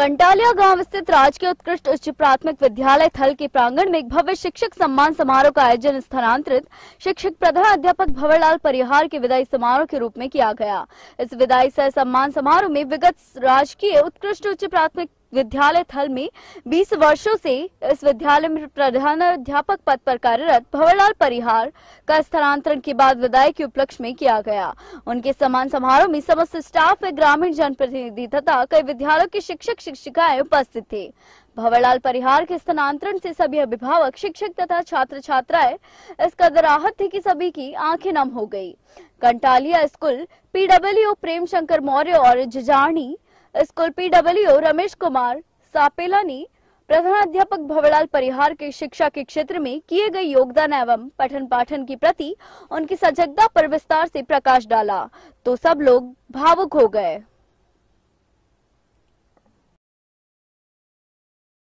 कंटालिया गांव स्थित राजकीय उत्कृष्ट उच्च प्राथमिक विद्यालय थल के प्रांगण में एक भव्य शिक्षक सम्मान समारोह का आयोजन स्थानांतरित शिक्षक प्रधान अध्यापक भंवरलाल परिहार के विदाई समारोह के रूप में किया गया इस विदाई सह सम्मान समारोह में विगत राजकीय उत्कृष्ट उच्च प्राथमिक विद्यालय थल में 20 वर्षों से इस विद्यालय में प्रधान अध्यापक पद पर कार्यरत भवरलाल परिहार का स्थानांतरण के बाद विदाई के उपलक्ष्य में किया गया उनके सम्मान समारोह में समस्त स्टाफ व ग्रामीण जनप्रतिनिधि तथा कई विद्यालयों के शिक्षक शिक्षिकाएं उपस्थित थे भवरलाल परिहार के स्थानांतरण से सभी अभिभावक शिक्षक तथा छात्र छात्राएं इस कदर राहत थी की सभी की आंखें नम हो गयी कंटालिया स्कूल पीडब्ल्यू प्रेम शंकर मौर्य और जजारणी स्कूल पीडब्ल्यू रमेश कुमार सापेला ने प्रधानाध्यापक भवलाल परिहार के शिक्षा के क्षेत्र में किए गए योगदान एवं पठन पाठन के प्रति उनकी सजगता पर विस्तार से प्रकाश डाला तो सब लोग भावुक हो गए